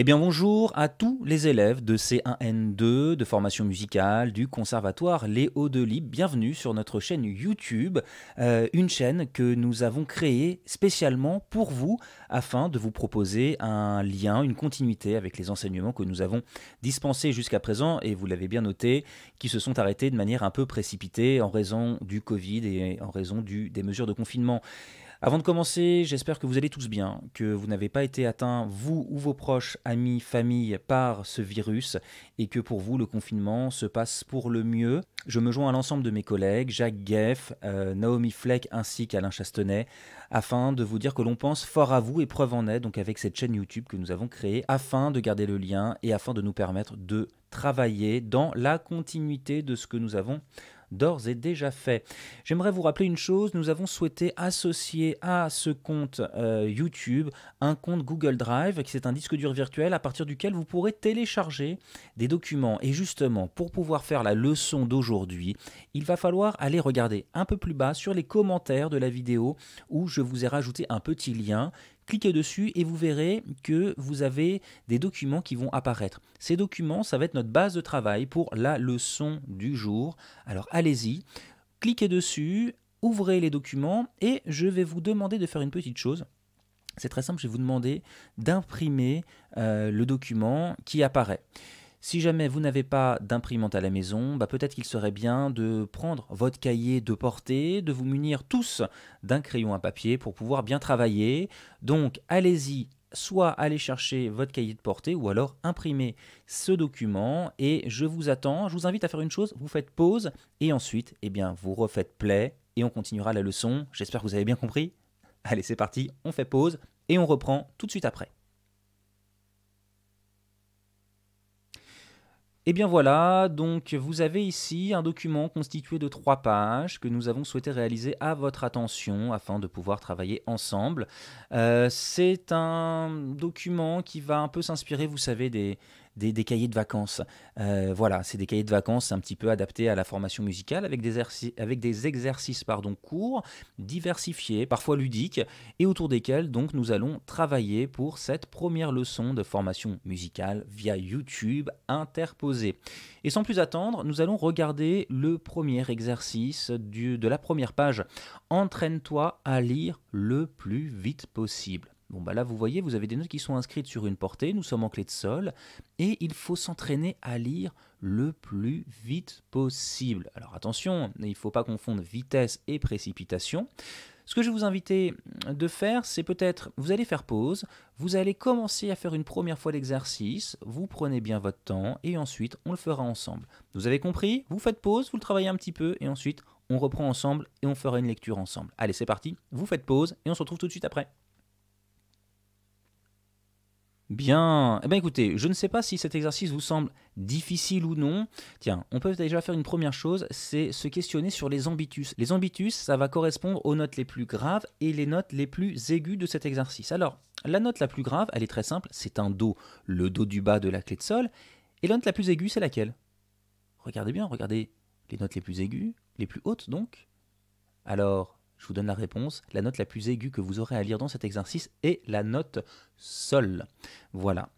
Eh bien bonjour à tous les élèves de C1N2, de formation musicale, du conservatoire Léo de Bienvenue sur notre chaîne YouTube, euh, une chaîne que nous avons créée spécialement pour vous afin de vous proposer un lien, une continuité avec les enseignements que nous avons dispensés jusqu'à présent et vous l'avez bien noté, qui se sont arrêtés de manière un peu précipitée en raison du Covid et en raison des mesures de confinement. Avant de commencer, j'espère que vous allez tous bien, que vous n'avez pas été atteint, vous ou vos proches, amis, famille, par ce virus, et que pour vous, le confinement se passe pour le mieux. Je me joins à l'ensemble de mes collègues, Jacques Geff, euh, Naomi Fleck ainsi qu'Alain Chastenay, afin de vous dire que l'on pense fort à vous et preuve en est, donc avec cette chaîne YouTube que nous avons créée, afin de garder le lien et afin de nous permettre de travailler dans la continuité de ce que nous avons d'ores et déjà fait. J'aimerais vous rappeler une chose, nous avons souhaité associer à ce compte euh, YouTube un compte Google Drive, qui est un disque dur virtuel à partir duquel vous pourrez télécharger des documents. Et justement, pour pouvoir faire la leçon d'aujourd'hui, il va falloir aller regarder un peu plus bas sur les commentaires de la vidéo où je vous ai rajouté un petit lien cliquez dessus et vous verrez que vous avez des documents qui vont apparaître. Ces documents, ça va être notre base de travail pour la leçon du jour. Alors allez-y, cliquez dessus, ouvrez les documents et je vais vous demander de faire une petite chose. C'est très simple, je vais vous demander d'imprimer euh, le document qui apparaît. Si jamais vous n'avez pas d'imprimante à la maison, bah, peut-être qu'il serait bien de prendre votre cahier de portée, de vous munir tous d'un crayon à papier pour pouvoir bien travailler. Donc allez-y, soit allez chercher votre cahier de portée ou alors imprimez ce document et je vous attends. Je vous invite à faire une chose, vous faites pause et ensuite, eh bien, vous refaites play et on continuera la leçon. J'espère que vous avez bien compris. Allez, c'est parti, on fait pause et on reprend tout de suite après. Et eh bien voilà, donc vous avez ici un document constitué de trois pages que nous avons souhaité réaliser à votre attention afin de pouvoir travailler ensemble. Euh, c'est un document qui va un peu s'inspirer, vous savez, des, des, cahiers de vacances. Euh, voilà, c'est des cahiers de vacances un petit peu adaptés à la formation musicale, avec des, avec des exercices pardon, courts, diversifiés, parfois ludiques, et autour desquels donc nous allons travailler pour cette première leçon de formation musicale via YouTube interposée. Et sans plus attendre, nous allons regarder le premier exercice du, de la première page. Entraîne-toi à lire le plus vite possible. Bon, bah là, vous voyez, vous avez des notes qui sont inscrites sur une portée, nous sommes en clé de sol, et il faut s'entraîner à lire le plus vite possible. Alors attention, il ne faut pas confondre vitesse et précipitation. Ce que je vais vous inviter de faire, c'est peut-être, vous allez faire pause, vous allez commencer à faire une première fois l'exercice, vous prenez bien votre temps, et ensuite, on le fera ensemble. Vous avez compris Vous faites pause, vous le travaillez un petit peu, et ensuite, on reprend ensemble et on fera une lecture ensemble. Allez, c'est parti, vous faites pause, et on se retrouve tout de suite après. Bien. Eh bien écoutez, je ne sais pas si cet exercice vous semble difficile ou non. Tiens, on peut déjà faire une première chose, c'est se questionner sur les ambitus. Les ambitus, ça va correspondre aux notes les plus graves et les notes les plus aiguës de cet exercice. Alors, la note la plus grave, elle est très simple, c'est un Do, le Do du bas de la clé de sol. Et la note la plus aiguë, c'est laquelle Regardez bien, regardez les notes les plus aiguës, les plus hautes donc. Alors, je vous donne la réponse. La note la plus aiguë que vous aurez à lire dans cet exercice est la note sol. Voilà.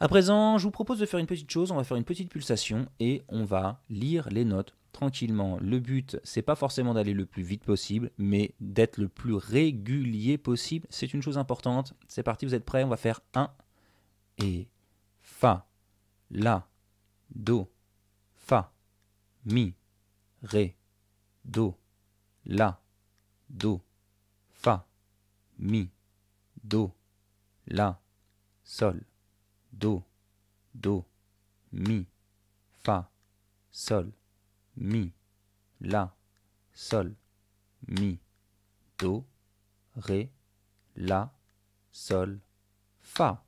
À présent, je vous propose de faire une petite chose, on va faire une petite pulsation et on va lire les notes tranquillement. Le but, c'est pas forcément d'aller le plus vite possible, mais d'être le plus régulier possible. C'est une chose importante. C'est parti, vous êtes prêts On va faire 1 et fa, la, do, fa, mi, ré, do, la, do, fa, mi, do, la, sol, do, do, mi, fa, sol, mi, la, sol, mi, do, ré, la, sol, fa.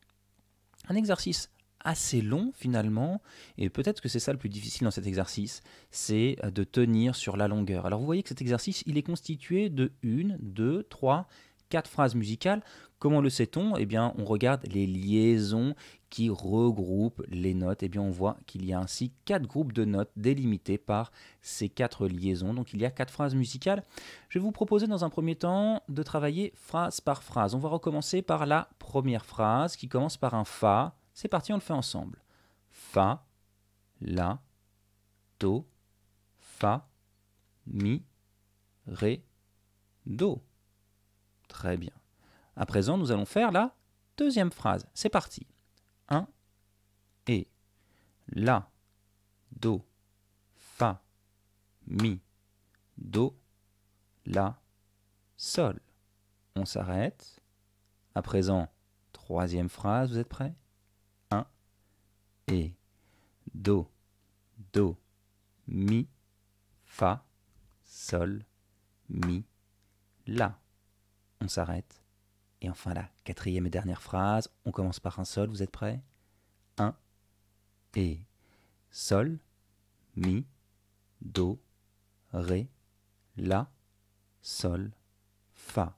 Un exercice assez long finalement, et peut-être que c'est ça le plus difficile dans cet exercice, c'est euh, de tenir sur la longueur. Alors vous voyez que cet exercice, il est constitué de une deux trois quatre phrases musicales. Comment le sait-on Eh bien, on regarde les liaisons qui regroupent les notes. Eh bien, on voit qu'il y a ainsi quatre groupes de notes délimités par ces quatre liaisons. Donc, il y a quatre phrases musicales. Je vais vous proposer dans un premier temps de travailler phrase par phrase. On va recommencer par la première phrase qui commence par un Fa c'est parti, on le fait ensemble. Fa, la, do, fa, mi, ré, do. Très bien. À présent, nous allons faire la deuxième phrase. C'est parti. 1 et la, do, fa, mi, do, la, sol. On s'arrête. À présent, troisième phrase, vous êtes prêts et do, do, mi, fa, sol, mi, la. On s'arrête. Et enfin la quatrième et dernière phrase, on commence par un sol, vous êtes prêts 1 et sol, mi, do, ré, la, sol, fa.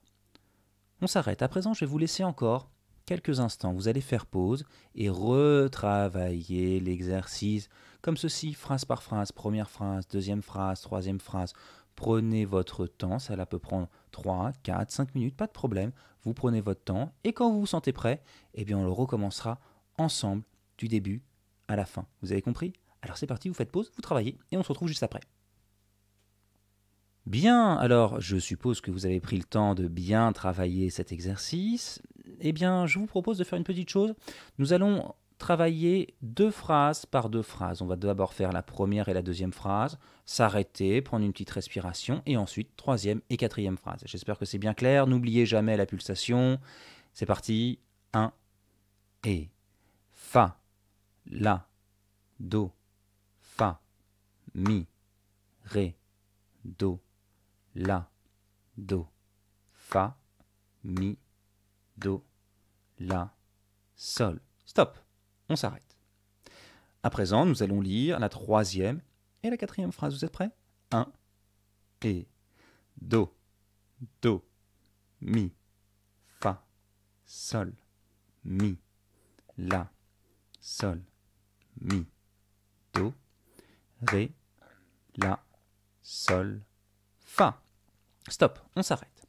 On s'arrête. À présent, je vais vous laisser encore quelques instants, vous allez faire pause et retravailler l'exercice comme ceci, phrase par phrase, première phrase, deuxième phrase, troisième phrase. Prenez votre temps, ça peut prendre 3, 4, 5 minutes, pas de problème. Vous prenez votre temps et quand vous vous sentez prêt, eh bien on le recommencera ensemble du début à la fin. Vous avez compris Alors c'est parti, vous faites pause, vous travaillez et on se retrouve juste après. Bien, alors je suppose que vous avez pris le temps de bien travailler cet exercice eh bien, je vous propose de faire une petite chose. Nous allons travailler deux phrases par deux phrases. On va d'abord faire la première et la deuxième phrase, s'arrêter, prendre une petite respiration, et ensuite troisième et quatrième phrase. J'espère que c'est bien clair. N'oubliez jamais la pulsation. C'est parti. 1 et fa la do fa mi ré do la do fa mi do la sol. Stop, on s'arrête. À présent, nous allons lire la troisième et la quatrième phrase. Vous êtes prêts Un et do, do, mi, fa, sol, mi, la, sol, mi, do, ré, la, sol, fa. Stop, on s'arrête.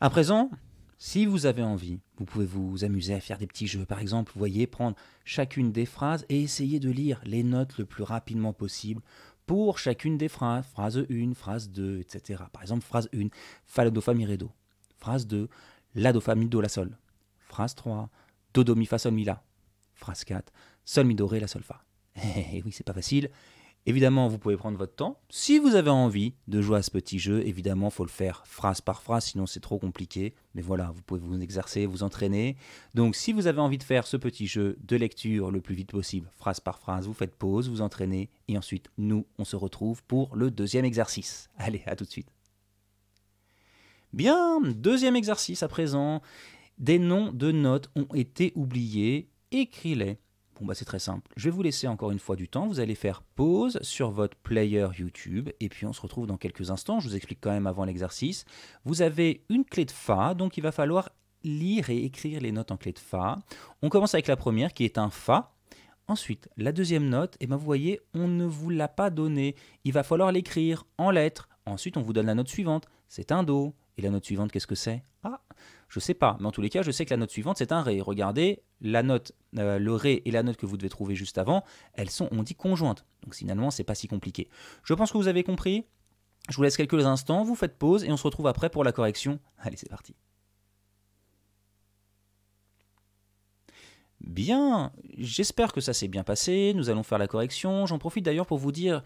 À présent, si vous avez envie, vous pouvez vous amuser à faire des petits jeux. Par exemple, vous voyez, prendre chacune des phrases et essayer de lire les notes le plus rapidement possible pour chacune des phrases. Phrase 1, phrase 2, etc. Par exemple, phrase 1, fa la do fa mi ré do. Phrase 2, la do fa mi do la sol. Phrase 3, do do mi fa sol mi la. Phrase 4, sol mi do ré la sol fa. Eh, eh, eh oui, c'est pas facile, Évidemment, vous pouvez prendre votre temps. Si vous avez envie de jouer à ce petit jeu, évidemment, faut le faire phrase par phrase, sinon c'est trop compliqué. Mais voilà, vous pouvez vous exercer, vous entraîner. Donc, si vous avez envie de faire ce petit jeu de lecture le plus vite possible, phrase par phrase, vous faites pause, vous entraînez, et ensuite, nous, on se retrouve pour le deuxième exercice. Allez, à tout de suite. Bien, deuxième exercice à présent. Des noms de notes ont été oubliés, écris-les. Bah, c'est très simple. Je vais vous laisser encore une fois du temps. Vous allez faire pause sur votre player YouTube et puis on se retrouve dans quelques instants. Je vous explique quand même avant l'exercice. Vous avez une clé de Fa, donc il va falloir lire et écrire les notes en clé de Fa. On commence avec la première qui est un Fa. Ensuite, la deuxième note, et eh ben, vous voyez, on ne vous l'a pas donnée. Il va falloir l'écrire en lettres. Ensuite, on vous donne la note suivante. C'est un Do. Et la note suivante, qu'est-ce que c'est Ah, je sais pas, mais en tous les cas, je sais que la note suivante, c'est un ré. Regardez, la note, euh, le ré et la note que vous devez trouver juste avant, elles sont, on dit, conjointes. Donc finalement, c'est pas si compliqué. Je pense que vous avez compris. Je vous laisse quelques instants, vous faites pause et on se retrouve après pour la correction. Allez, c'est parti. Bien, j'espère que ça s'est bien passé, nous allons faire la correction. J'en profite d'ailleurs pour vous dire,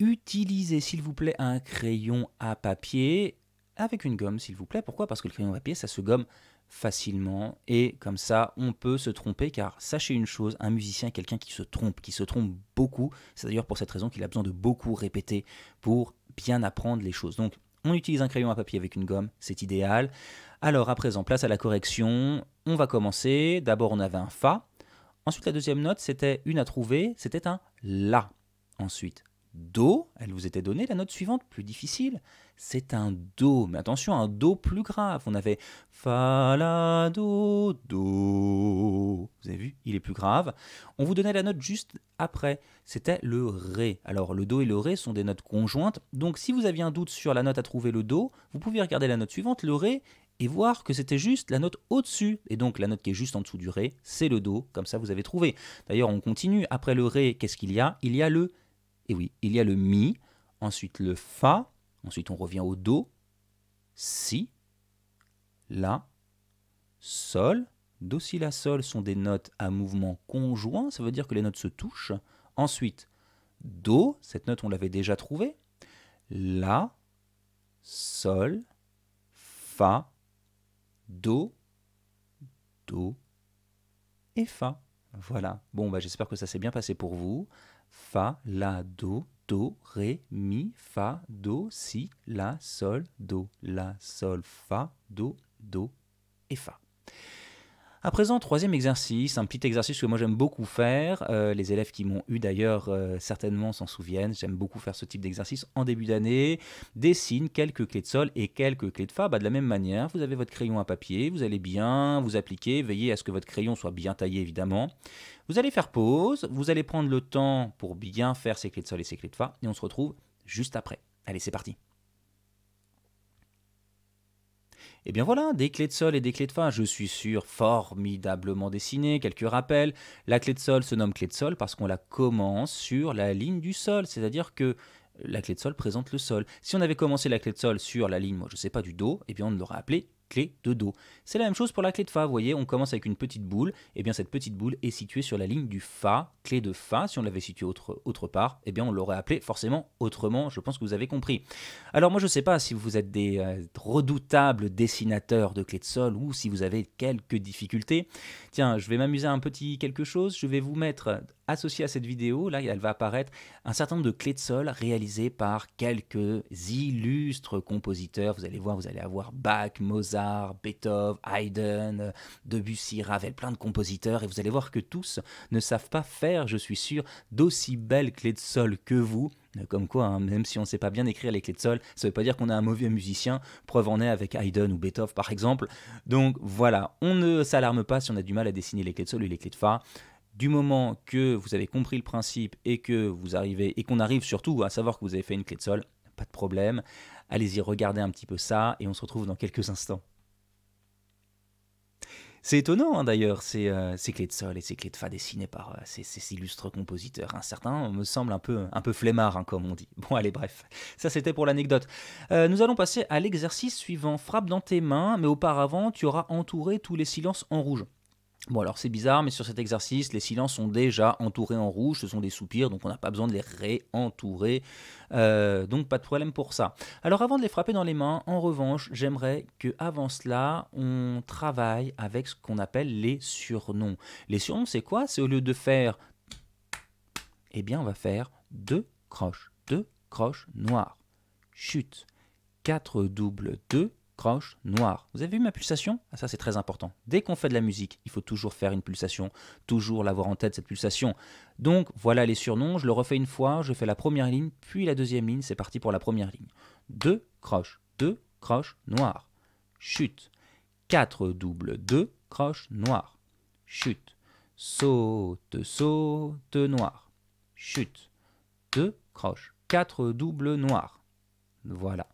utilisez s'il vous plaît un crayon à papier avec une gomme, s'il vous plaît. Pourquoi Parce que le crayon à papier, ça se gomme facilement et comme ça, on peut se tromper car sachez une chose, un musicien est quelqu'un qui se trompe, qui se trompe beaucoup. C'est d'ailleurs pour cette raison qu'il a besoin de beaucoup répéter pour bien apprendre les choses. Donc, on utilise un crayon à papier avec une gomme, c'est idéal. Alors, à présent, place à la correction. On va commencer. D'abord, on avait un Fa. Ensuite, la deuxième note, c'était une à trouver, c'était un La. Ensuite, Do, elle vous était donnée, la note suivante, plus difficile, c'est un Do. Mais attention, un Do plus grave. On avait Fa, La, Do, Do. Vous avez vu, il est plus grave. On vous donnait la note juste après, c'était le Ré. Alors le Do et le Ré sont des notes conjointes, donc si vous aviez un doute sur la note à trouver le Do, vous pouvez regarder la note suivante, le Ré, et voir que c'était juste la note au-dessus. Et donc la note qui est juste en dessous du Ré, c'est le Do, comme ça vous avez trouvé. D'ailleurs, on continue. Après le Ré, qu'est-ce qu'il y a Il y a le oui, il y a le mi, ensuite le fa, ensuite on revient au do, si, la, sol. Do, si, la, sol sont des notes à mouvement conjoint, ça veut dire que les notes se touchent. Ensuite, do, cette note on l'avait déjà trouvée, la, sol, fa, do, do et fa. Voilà. Bon, bah, j'espère que ça s'est bien passé pour vous. Fa, La, Do, Do, Ré, Mi, Fa, Do, Si, La, Sol, Do, La, Sol, Fa, Do, Do et Fa. À présent, troisième exercice, un petit exercice que moi j'aime beaucoup faire. Euh, les élèves qui m'ont eu d'ailleurs euh, certainement s'en souviennent. J'aime beaucoup faire ce type d'exercice en début d'année. Dessine quelques clés de sol et quelques clés de fa. de la même manière, vous avez votre crayon à papier, vous allez bien vous appliquer, veillez à ce que votre crayon soit bien taillé évidemment. Vous allez faire pause, vous allez prendre le temps pour bien faire ces clés de sol et ces clés de fa, et on se retrouve juste après. Allez, c'est parti. Et eh bien voilà, des clés de sol et des clés de fin, je suis sûr, formidablement dessinées. Quelques rappels, la clé de sol se nomme clé de sol parce qu'on la commence sur la ligne du sol, c'est-à-dire que la clé de sol présente le sol. Si on avait commencé la clé de sol sur la ligne, moi je sais pas, du dos, eh bien on l'aurait appelé clé de Do. C'est la même chose pour la clé de Fa, vous voyez, on commence avec une petite boule, et bien cette petite boule est située sur la ligne du Fa, clé de Fa, si on l'avait située autre, autre part, et eh bien on l'aurait appelée forcément autrement, je pense que vous avez compris. Alors moi je ne sais pas si vous êtes des euh, redoutables dessinateurs de clés de sol, ou si vous avez quelques difficultés. Tiens, je vais m'amuser à un petit quelque chose, je vais vous mettre associé à cette vidéo, là, elle va apparaître un certain nombre de clés de sol réalisées par quelques illustres compositeurs. Vous allez voir, vous allez avoir Bach, Mozart, Beethoven, Haydn, Debussy, Ravel, plein de compositeurs. Et vous allez voir que tous ne savent pas faire, je suis sûr, d'aussi belles clés de sol que vous. Euh, comme quoi, hein, même si on ne sait pas bien écrire les clés de sol, ça ne veut pas dire qu'on est un mauvais musicien. Preuve en est avec Haydn ou Beethoven, par exemple. Donc voilà, on ne s'alarme pas si on a du mal à dessiner les clés de sol et les clés de fa du moment que vous avez compris le principe et que vous arrivez et qu'on arrive surtout à savoir que vous avez fait une clé de sol, pas de problème. Allez-y, regardez un petit peu ça et on se retrouve dans quelques instants. C'est étonnant hein, d'ailleurs, euh, ces, clés de sol et ces clés de fa dessinées par euh, ces, illustres compositeurs. Hein. Certains me semblent un peu, un peu flemmards, hein, comme on dit. Bon, allez, bref, ça c'était pour l'anecdote. Euh, nous allons passer à l'exercice suivant. Frappe dans tes mains, mais auparavant, tu auras entouré tous les silences en rouge. Bon alors c'est bizarre, mais sur cet exercice, les silences sont déjà entourés en rouge, ce sont des soupirs, donc on n'a pas besoin de les réentourer, euh, donc pas de problème pour ça. Alors avant de les frapper dans les mains, en revanche, j'aimerais que avant cela, on travaille avec ce qu'on appelle les surnoms. Les surnoms, c'est quoi C'est au lieu de faire, eh bien on va faire deux croches, deux croches noires, chute, quatre doubles deux, croche, noir. Vous avez vu ma pulsation ah, Ça, c'est très important. Dès qu'on fait de la musique, il faut toujours faire une pulsation, toujours l'avoir en tête, cette pulsation. Donc, voilà les surnoms. Je le refais une fois, je fais la première ligne, puis la deuxième ligne. C'est parti pour la première ligne. Deux, croches 2, croches noir. Chute. 4, double, 2, croche, noir. Chute. Saute, saute, noir. Chute. 2, croches 4, double, noir. Voilà.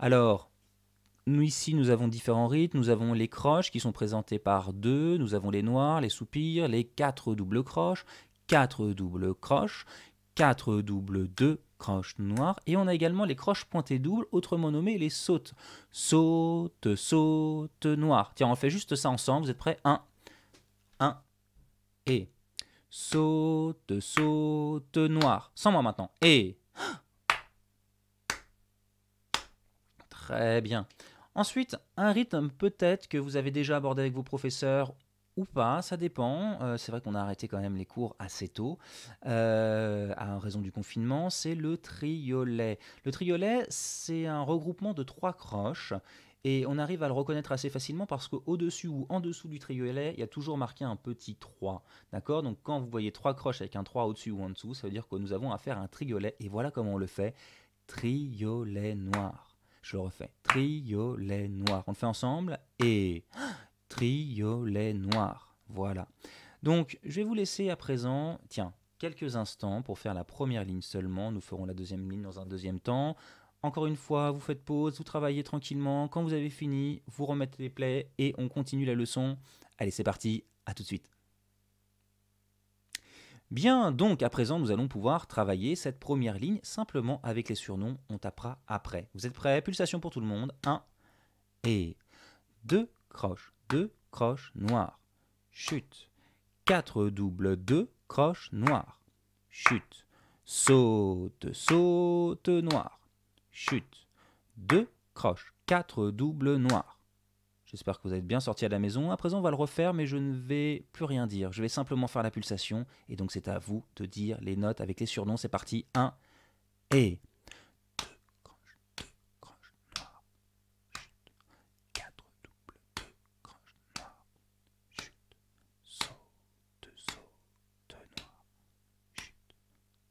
Alors, nous ici, nous avons différents rythmes, Nous avons les croches qui sont présentées par deux. Nous avons les noirs, les soupirs, les quatre doubles croches, quatre doubles croches, quatre doubles deux croches noires. Et on a également les croches pointées doubles, autrement nommées les sautes. Saute, saute, noire. Tiens, on fait juste ça ensemble. Vous êtes prêts Un, un, et saute, saute, noire. Sans moi maintenant. Et Très bien. Ensuite, un rythme peut-être que vous avez déjà abordé avec vos professeurs ou pas, ça dépend. Euh, c'est vrai qu'on a arrêté quand même les cours assez tôt, euh, à raison du confinement, c'est le triolet. Le triolet, c'est un regroupement de trois croches. Et on arrive à le reconnaître assez facilement parce qu'au-dessus ou en dessous du triolet, il y a toujours marqué un petit 3. D'accord Donc quand vous voyez trois croches avec un 3 au-dessus ou en dessous, ça veut dire que nous avons à faire un triolet. Et voilà comment on le fait. Triolet noir. Je le refais. Triolet noir. On le fait ensemble. Et triolet noir. Voilà. Donc, je vais vous laisser à présent, tiens, quelques instants pour faire la première ligne seulement. Nous ferons la deuxième ligne dans un deuxième temps. Encore une fois, vous faites pause, vous travaillez tranquillement. Quand vous avez fini, vous remettez les plaies et on continue la leçon. Allez, c'est parti. À tout de suite. Bien, donc à présent, nous allons pouvoir travailler cette première ligne simplement avec les surnoms, on tapera après. Vous êtes prêts Pulsation pour tout le monde. 1 et 2 croches, 2 croches noires, chute. 4 doubles, 2 croches noires, chute. Saute, saute noir, chute. 2 croches, 4 doubles noires, J'espère que vous êtes bien sorti à la maison. À présent, on va le refaire, mais je ne vais plus rien dire. Je vais simplement faire la pulsation. Et donc, c'est à vous de dire les notes avec les surnoms. C'est parti. 1 et. 2 croches, 2 croches noires. Chute. 4 doubles, 2 croches noires. Chute. Saut, 2 sauts, 2 noirs. Chute.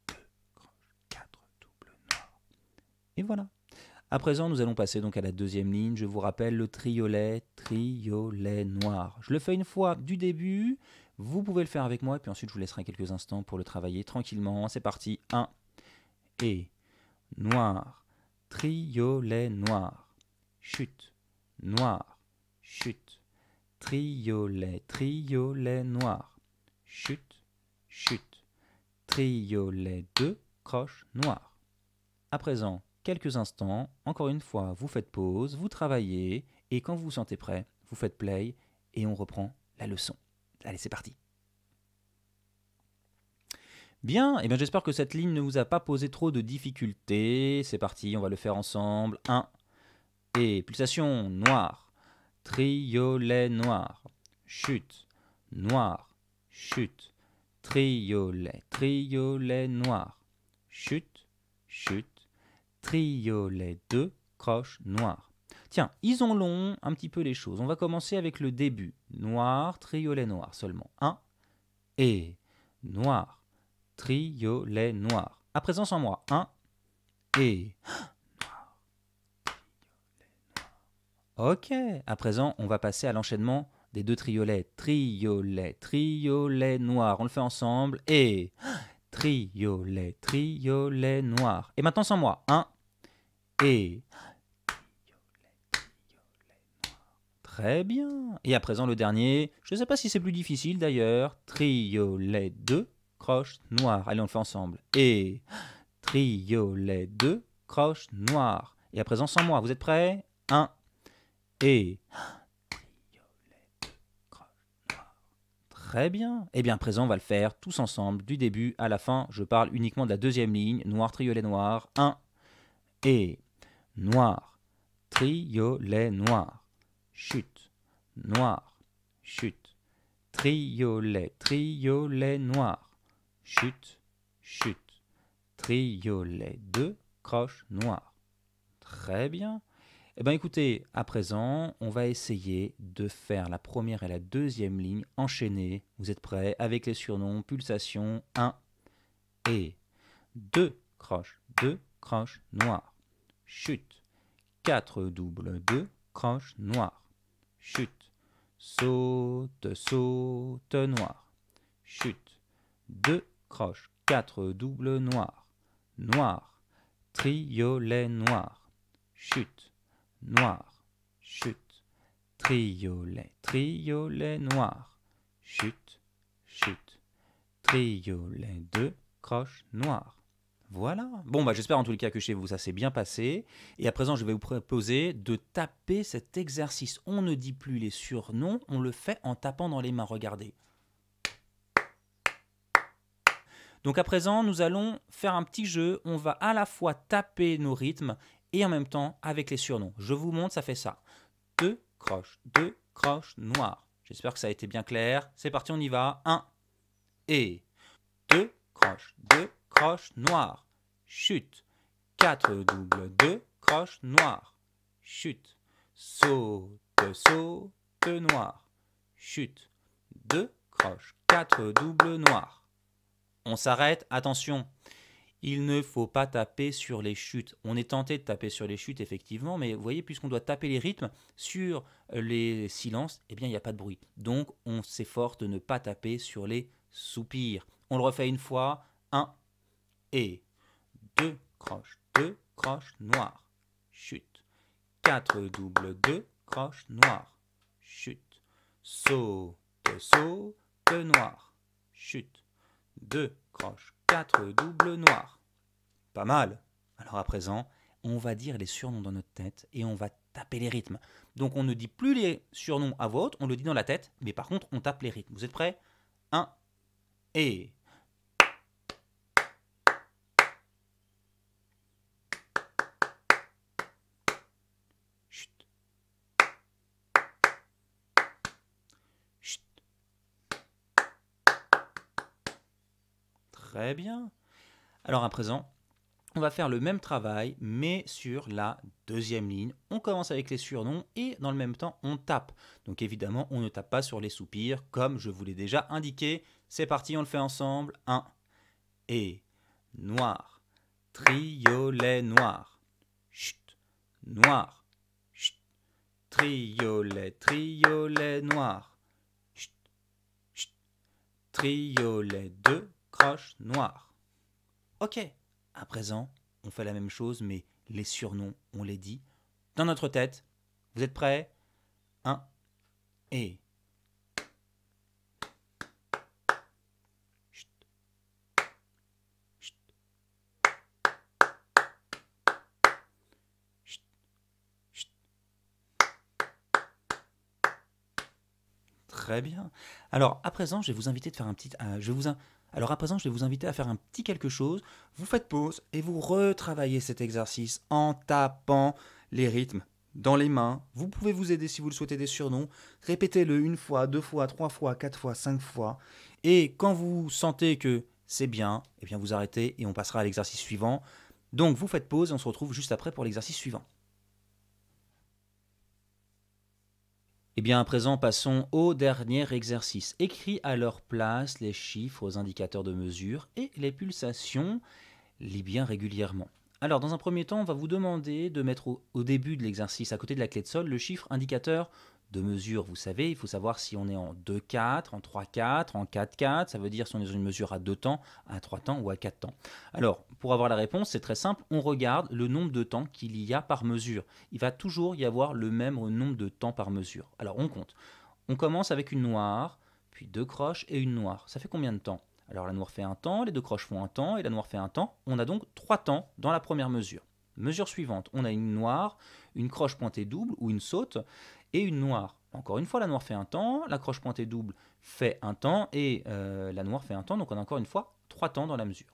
2 croches, 4 doubles noirs. Et voilà. À présent, nous allons passer donc à la deuxième ligne. Je vous rappelle le triolet, triolet noir. Je le fais une fois du début. Vous pouvez le faire avec moi, et puis ensuite je vous laisserai quelques instants pour le travailler tranquillement. C'est parti, 1 et noir, triolet noir, chute, noir, chute, triolet, triolet noir, chute, chute, triolet 2, croche noir. À présent, quelques instants. Encore une fois, vous faites pause, vous travaillez, et quand vous vous sentez prêt, vous faites play, et on reprend la leçon. Allez, c'est parti. Bien, et eh bien j'espère que cette ligne ne vous a pas posé trop de difficultés. C'est parti, on va le faire ensemble. 1. Et pulsation noire, triolet noir, chute, noir, chute, triolet, triolet noir, chute, chute, triolet deux, croche noire. Tiens, ils ont long un petit peu les choses. On va commencer avec le début. Noir, triolet noir seulement. Un et noir, triolet noir. À présent sans moi. Un et noir, triolet noir. Ok, à présent on va passer à l'enchaînement des deux triolets. Triolet, triolet noir. On le fait ensemble et triolet, triolet noir. Et maintenant sans moi. Un et Très bien. Et à présent, le dernier, je ne sais pas si c'est plus difficile d'ailleurs. Triolet 2, croche noir. Allez, on le fait ensemble. Et triolet 2, croche noir. Et à présent, sans moi, vous êtes prêts 1. Et triolet 2, croche Très bien. Et eh bien, à présent, on va le faire tous ensemble, du début à la fin. Je parle uniquement de la deuxième ligne, noir, triolet noir. 1 et noir, triolet noir, chute, noir, chute, triolet, triolet noir, chute, chute, triolet, deux croches noir. Très bien. Eh bien écoutez, à présent, on va essayer de faire la première et la deuxième ligne enchaînées. Vous êtes prêts avec les surnoms, pulsation 1 et 2 croches, 2 croches noir chute. 4 double 2, croche noire, chute. Saute, saute noire. chute. 2 croches, 4 double noir, noir. Triolet noir, chute. Noir, chute. Triolet, triolet noir, chute, chute. Triolet 2, croche noire. Voilà. Bon, bah, j'espère en tout cas que chez vous ça s'est bien passé. Et à présent, je vais vous proposer de taper cet exercice. On ne dit plus les surnoms, on le fait en tapant dans les mains. Regardez. Donc à présent, nous allons faire un petit jeu. On va à la fois taper nos rythmes et en même temps avec les surnoms. Je vous montre, ça fait ça. Deux croches, deux croches noires. J'espère que ça a été bien clair. C'est parti, on y va. Un et deux croches, deux croche, noir, chute. 4 double deux, croche, noir, chute. Saute, saute, noir, chute. 2, croche, 4 double noir. On s'arrête, attention. Il ne faut pas taper sur les chutes. On est tenté de taper sur les chutes, effectivement, mais vous voyez, puisqu'on doit taper les rythmes sur les silences, et eh bien, il n'y a pas de bruit. Donc, on s'efforce de ne pas taper sur les soupirs. On le refait une fois. un et deux croches, deux croches noires, chute. Quatre doubles, deux croches noires, chute. Saute, saute noires, chute. Deux croches, quatre doubles noires, Pas mal. Alors à présent, on va dire les surnoms dans notre tête et on va taper les rythmes. Donc on ne dit plus les surnoms à voix haute, on le dit dans la tête, mais par contre on tape les rythmes. Vous êtes prêts 1 et Très bien. Alors à présent, on va faire le même travail, mais sur la deuxième ligne. On commence avec les surnoms et dans le même temps, on tape. Donc évidemment, on ne tape pas sur les soupirs, comme je vous l'ai déjà indiqué. C'est parti, on le fait ensemble. Un Et. Noir. Triolet noir. Chut. Noir. Chut. Triolet, triolet noir. Chut. Chut. Triolet 2. Noir. Ok, à présent, on fait la même chose, mais les surnoms, on les dit dans notre tête. Vous êtes prêts 1 et Très bien. Alors à présent, je vais vous inviter de faire un petit. Euh, je vous Alors à présent, je vais vous inviter à faire un petit quelque chose. Vous faites pause et vous retravaillez cet exercice en tapant les rythmes dans les mains. Vous pouvez vous aider si vous le souhaitez des surnoms. Répétez-le une fois, deux fois, trois fois, quatre fois, cinq fois. Et quand vous sentez que c'est bien, eh bien vous arrêtez et on passera à l'exercice suivant. Donc vous faites pause et on se retrouve juste après pour l'exercice suivant. Et eh bien, à présent, passons au dernier exercice. Écris à leur place les chiffres, aux indicateurs de mesure et les pulsations, lis bien régulièrement. Alors, dans un premier temps, on va vous demander de mettre au, au début de l'exercice, à côté de la clé de sol, le chiffre indicateur de mesure, vous savez, il faut savoir si on est en 2-4, en 3-4, en 4-4, ça veut dire si on est dans une mesure à deux temps, à trois temps ou à quatre temps. Alors, pour avoir la réponse, c'est très simple, on regarde le nombre de temps qu'il y a par mesure. Il va toujours y avoir le même nombre de temps par mesure. Alors, on compte. On commence avec une noire, puis deux croches et une noire. Ça fait combien de temps Alors, la noire fait un temps, les deux croches font un temps, et la noire fait un temps. On a donc trois temps dans la première mesure. Mesure suivante, on a une noire, une croche pointée double ou une saute, et une noire. Encore une fois, la noire fait un temps, la croche pointée double fait un temps, et euh, la noire fait un temps, donc on a encore une fois trois temps dans la mesure.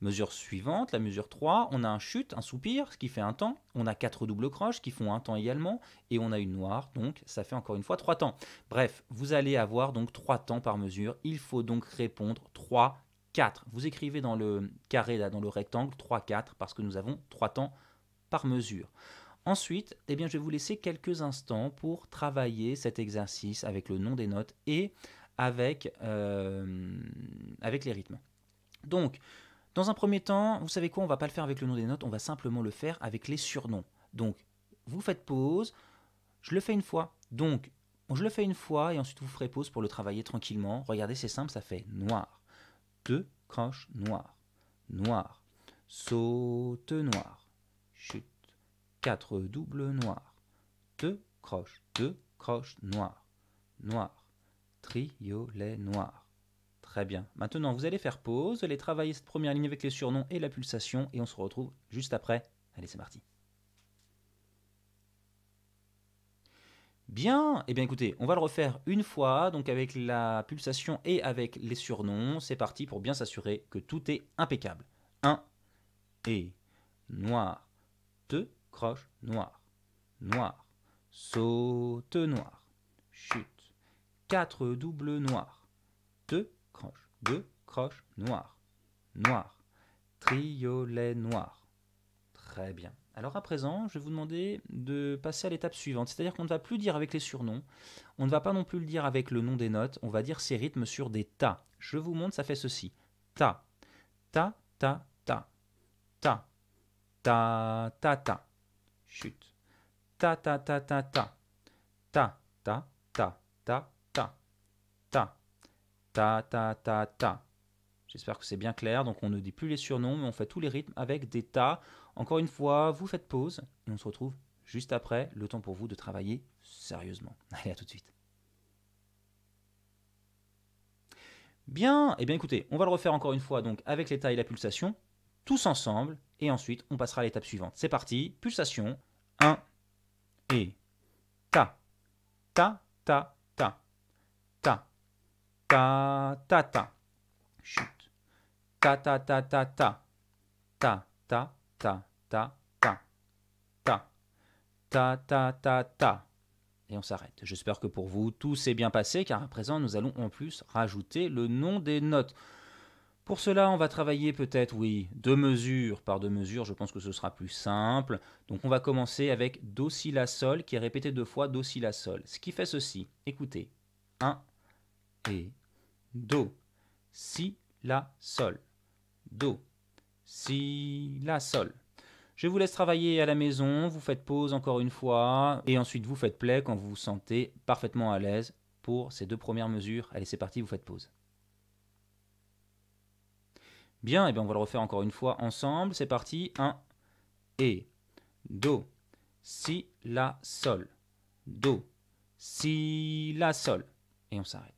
Mesure suivante, la mesure 3, on a un chute, un soupir, ce qui fait un temps, on a quatre doubles croches qui font un temps également, et on a une noire, donc ça fait encore une fois trois temps. Bref, vous allez avoir donc trois temps par mesure, il faut donc répondre 3, 4. Vous écrivez dans le carré, là, dans le rectangle, 3, 4, parce que nous avons trois temps par mesure. Ensuite, eh bien, je vais vous laisser quelques instants pour travailler cet exercice avec le nom des notes et avec, euh, avec les rythmes. Donc, dans un premier temps, vous savez quoi, on ne va pas le faire avec le nom des notes, on va simplement le faire avec les surnoms. Donc, vous faites pause, je le fais une fois. Donc, je le fais une fois et ensuite vous ferez pause pour le travailler tranquillement. Regardez, c'est simple, ça fait noir. Deux croches noires. Noir. Saute noir. Chute 4 doubles noirs, Deux croches, Deux croches noires, Noir. triolet noir. Très bien. Maintenant, vous allez faire pause, allez travailler cette première ligne avec les surnoms et la pulsation, et on se retrouve juste après. Allez, c'est parti. Bien, eh bien écoutez, on va le refaire une fois, donc avec la pulsation et avec les surnoms. C'est parti pour bien s'assurer que tout est impeccable. 1 et noir. 2 croche, noire noir, saute, noire chute, quatre doubles noirs, deux, croches, deux, croches, noir, noir, triolet noir. Très bien. Alors à présent, je vais vous demander de passer à l'étape suivante, c'est-à-dire qu'on ne va plus dire avec les surnoms, on ne va pas non plus le dire avec le nom des notes, on va dire ces rythmes sur des tas. Je vous montre, ça fait ceci. Ta, ta, ta, ta, ta, ta, ta, ta chute. Ta ta ta ta ta. Ta ta ta ta ta. Ta ta ta ta ta. J'espère que c'est bien clair. Donc on ne dit plus les surnoms, mais on fait tous les rythmes avec des tas. Encore une fois, vous faites pause et on se retrouve juste après. Le temps pour vous de travailler sérieusement. Allez, à tout de suite. Bien, et eh bien écoutez, on va le refaire encore une fois donc avec les tas et la pulsation tous ensemble, et ensuite on passera à l'étape suivante. C'est parti, pulsation, 1, et ta, ta, ta, ta, ta, ta, ta, ta, chute, ta, ta, ta, ta, ta, ta, ta, ta, ta, ta, ta, ta, ta, ta, ta. Et on s'arrête. J'espère que pour vous, tout s'est bien passé, car à présent, nous allons en plus rajouter le nom des notes. Pour cela, on va travailler peut-être, oui, deux mesures par deux mesures, je pense que ce sera plus simple. Donc on va commencer avec Do, Si, La, Sol, qui est répété deux fois Do, Si, La, Sol. Ce qui fait ceci, écoutez, 1 et Do, Si, La, Sol. Do, Si, La, Sol. Je vous laisse travailler à la maison, vous faites pause encore une fois, et ensuite vous faites play quand vous vous sentez parfaitement à l'aise pour ces deux premières mesures. Allez, c'est parti, vous faites pause. Bien, et eh bien on va le refaire encore une fois ensemble. C'est parti. 1 et do si la sol do si la sol et on s'arrête.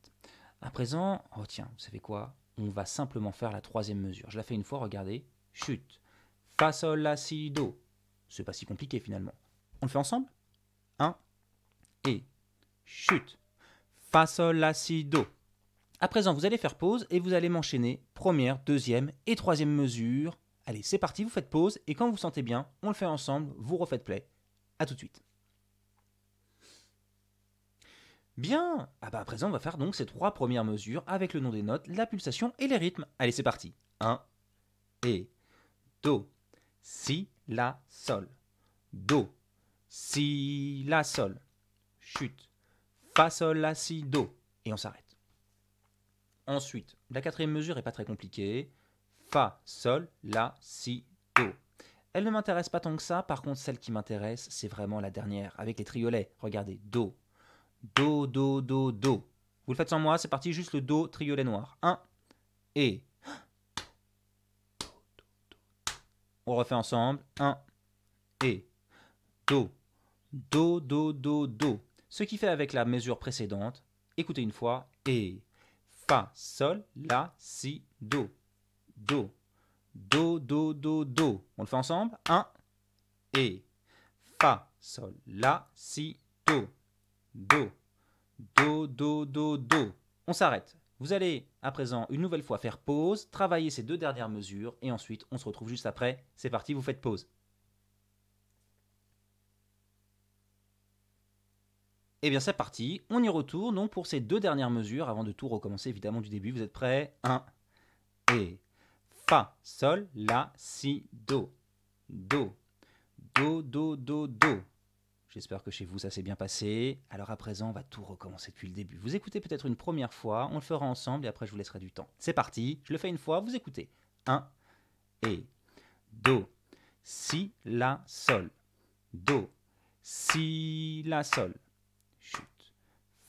À présent, retiens, oh, tiens, vous savez quoi On va simplement faire la troisième mesure. Je la fais une fois, regardez. Chute. Fa sol la si do. C'est pas si compliqué finalement. On le fait ensemble 1 et chute. Fa sol la si do. À présent, vous allez faire pause et vous allez m'enchaîner première, deuxième et troisième mesure. Allez, c'est parti, vous faites pause et quand vous sentez bien, on le fait ensemble, vous refaites play. À tout de suite. Bien Ah bah à présent, on va faire donc ces trois premières mesures avec le nom des notes, la pulsation et les rythmes. Allez, c'est parti. 1 et do, si, la, sol. Do, si, la, sol. Chute. Fa, sol, la, si, do. Et on s'arrête. Ensuite, la quatrième mesure n'est pas très compliquée. Fa, sol, la, si, do. Elle ne m'intéresse pas tant que ça, par contre celle qui m'intéresse, c'est vraiment la dernière, avec les triolets. Regardez, do. Do, do, do, do. Vous le faites sans moi, c'est parti, juste le do, triolet noir. 1 et... On refait ensemble. 1 et... Do. Do, do, do, do. Ce qui fait avec la mesure précédente, écoutez une fois et... Fa, Sol, La, Si, Do. Do. Do, Do, Do, Do. On le fait ensemble. 1 et. Fa, Sol, La, Si, Do. Do. Do, Do, Do, Do. On s'arrête. Vous allez à présent une nouvelle fois faire pause, travailler ces deux dernières mesures et ensuite on se retrouve juste après. C'est parti, vous faites pause. Et eh bien c'est parti, on y retourne donc pour ces deux dernières mesures avant de tout recommencer évidemment du début. Vous êtes prêts 1 et Fa, Sol, La, Si, Do. Do. Do, Do, Do, Do. J'espère que chez vous ça s'est bien passé. Alors à présent on va tout recommencer depuis le début. Vous écoutez peut-être une première fois, on le fera ensemble et après je vous laisserai du temps. C'est parti, je le fais une fois, vous écoutez. 1 et Do. Si, La, Sol. Do. Si, La, Sol.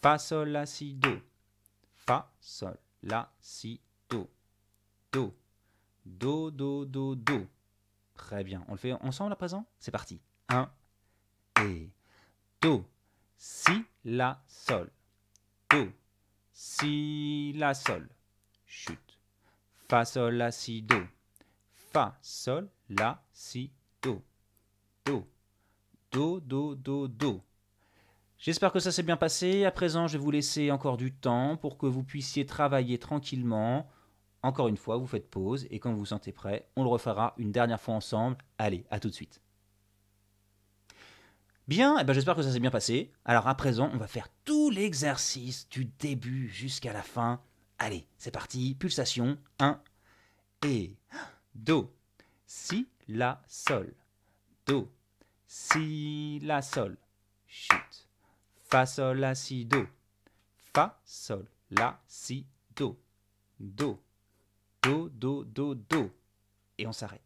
Fa, sol, la, si, do. Fa, sol, la, si, do. Do. Do, do, do, do. Très bien. On le fait ensemble à présent C'est parti. 1 et do. Si, la, sol. Do. Si, la, sol. Chute. Fa, sol, la, si, do. Fa, sol, la, si, do. Do. Do, do, do, do. J'espère que ça s'est bien passé. À présent, je vais vous laisser encore du temps pour que vous puissiez travailler tranquillement. Encore une fois, vous faites pause et quand vous vous sentez prêt, on le refera une dernière fois ensemble. Allez, à tout de suite. Bien, eh ben j'espère que ça s'est bien passé. Alors à présent, on va faire tout l'exercice du début jusqu'à la fin. Allez, c'est parti. Pulsation 1 et do si la sol do si la sol chute Fa, sol, la, si, do. Fa, sol, la, si, do. Do. Do, do, do, do. Et on s'arrête.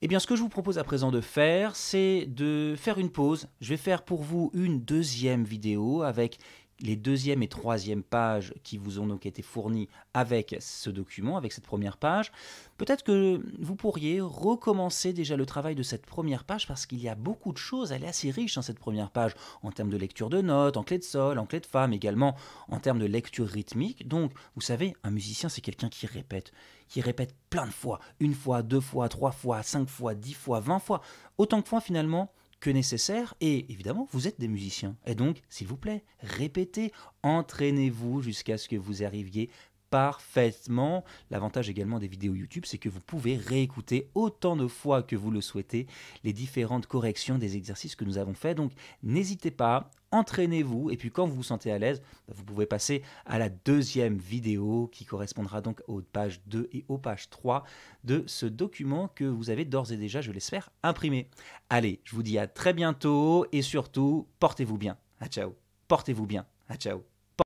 Eh bien, ce que je vous propose à présent de faire, c'est de faire une pause. Je vais faire pour vous une deuxième vidéo avec les deuxième et troisième pages qui vous ont donc été fournies avec ce document, avec cette première page, peut-être que vous pourriez recommencer déjà le travail de cette première page parce qu'il y a beaucoup de choses, elle est assez riche dans hein, cette première page en termes de lecture de notes, en clé de sol, en clé de femme, également en termes de lecture rythmique. Donc, vous savez, un musicien, c'est quelqu'un qui répète, qui répète plein de fois, une fois, deux fois, trois fois, cinq fois, dix fois, vingt fois, autant que fois finalement nécessaire. Et évidemment, vous êtes des musiciens. Et donc, s'il vous plaît, répétez, entraînez-vous jusqu'à ce que vous arriviez parfaitement. L'avantage également des vidéos YouTube, c'est que vous pouvez réécouter autant de fois que vous le souhaitez les différentes corrections des exercices que nous avons fait Donc n'hésitez pas, entraînez-vous, et puis quand vous vous sentez à l'aise, bah, vous pouvez passer à la deuxième vidéo qui correspondra donc aux pages 2 et aux pages 3 de ce document que vous avez d'ores et déjà, je l'espère, imprimé. Allez, je vous dis à très bientôt, et surtout, portez-vous bien. À ciao. Portez-vous bien. À ciao.